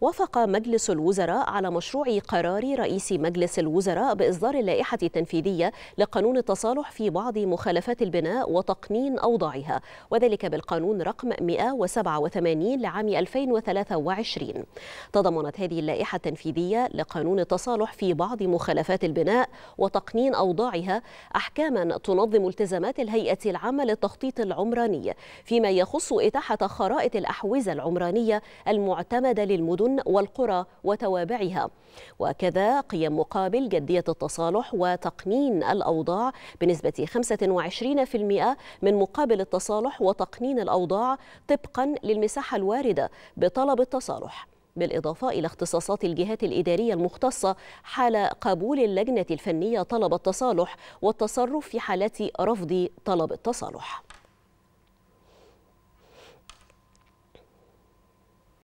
وافق مجلس الوزراء على مشروع قرار رئيس مجلس الوزراء بإصدار اللائحة التنفيذية لقانون التصالح في بعض مخالفات البناء وتقنين أوضاعها وذلك بالقانون رقم 187 لعام 2023 تضمنت هذه اللائحة التنفيذية لقانون التصالح في بعض مخالفات البناء وتقنين أوضاعها أحكاما تنظم التزامات الهيئة العامة للتخطيط العمراني فيما يخص إتاحة خرائط الأحوزة العمرانية المعتمدة للمدن المدن والقرى وتوابعها وكذا قيم مقابل جدية التصالح وتقنين الأوضاع بنسبة 25% من مقابل التصالح وتقنين الأوضاع طبقا للمساحة الواردة بطلب التصالح بالإضافة إلى اختصاصات الجهات الإدارية المختصة حال قبول اللجنة الفنية طلب التصالح والتصرف في حالة رفض طلب التصالح